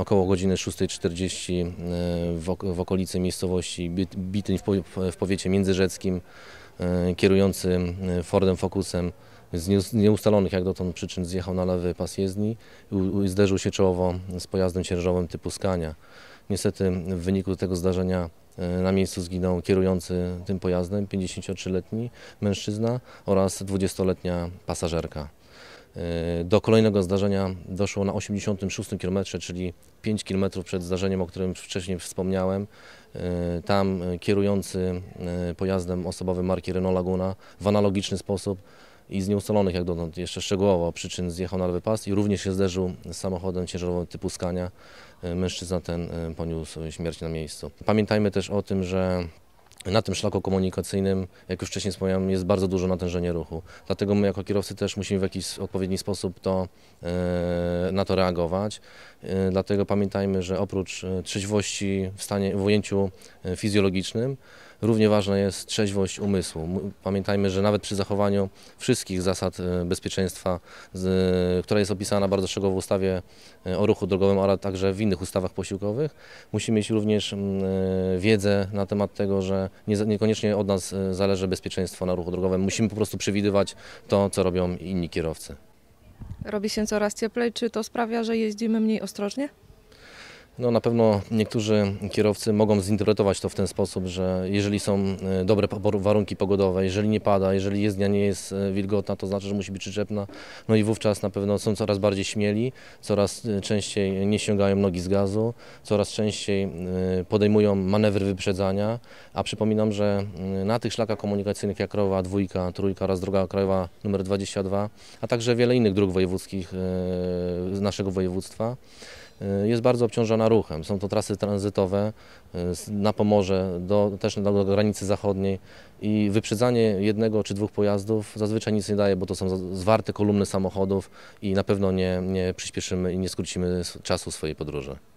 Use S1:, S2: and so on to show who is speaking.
S1: Około godziny 6.40 e, w okolicy miejscowości Bityń w powiecie międzyrzeckim e, kierujący e, Fordem Focusem z nieustalonych jak dotąd przyczyn zjechał na lewy pas jezdni i zderzył się czołowo z pojazdem ciężarowym typu Skania. Niestety w wyniku tego zdarzenia na miejscu zginął kierujący tym pojazdem 53-letni mężczyzna oraz 20-letnia pasażerka. E, do kolejnego zdarzenia doszło na 86 km, czyli 5 km przed zdarzeniem, o którym wcześniej wspomniałem. E, tam e, kierujący pojazdem osobowym marki Renault Laguna w analogiczny sposób i z nieustalonych jak dotąd jeszcze szczegółowo przyczyn zjechał na lewy pas i również się zderzył z samochodem ciężarowym typu skania. Mężczyzna ten poniósł śmierć na miejscu. Pamiętajmy też o tym, że na tym szlaku komunikacyjnym, jak już wcześniej wspomniałem, jest bardzo dużo natężenie ruchu. Dlatego my jako kierowcy też musimy w jakiś odpowiedni sposób to, e, na to reagować. E, dlatego pamiętajmy, że oprócz e, trzeźwości w, stanie, w ujęciu fizjologicznym, równie ważna jest trzeźwość umysłu. Pamiętajmy, że nawet przy zachowaniu wszystkich zasad bezpieczeństwa, która jest opisana bardzo szczegółowo w ustawie o ruchu drogowym, oraz także w innych ustawach posiłkowych, musimy mieć również wiedzę na temat tego, że nie, niekoniecznie od nas e, zależy bezpieczeństwo na ruchu drogowym. Musimy po prostu przewidywać to, co robią inni kierowcy. Robi się coraz cieplej, czy to sprawia, że jeździmy mniej ostrożnie? No na pewno niektórzy kierowcy mogą zinterpretować to w ten sposób, że jeżeli są e, dobre warunki pogodowe, jeżeli nie pada, jeżeli jezdnia nie jest e, wilgotna, to znaczy, że musi być przyczepna. No i wówczas na pewno są coraz bardziej śmieli, coraz e, częściej nie ściągają nogi z gazu, coraz częściej podejmują manewry wyprzedzania, a przypominam, że na tych szlakach komunikacyjnych jak krowa Dwójka, Trójka oraz Droga Krajowa nr 22, a także wiele innych dróg wojewódzkich z naszego województwa, Y, jest bardzo obciążona ruchem. Są to trasy tranzytowe y, na Pomorze, do, też do granicy zachodniej i wyprzedzanie jednego czy dwóch pojazdów zazwyczaj nic nie daje, bo to są zwarte kolumny samochodów i na pewno nie, nie przyspieszymy i nie skrócimy czasu swojej podróży.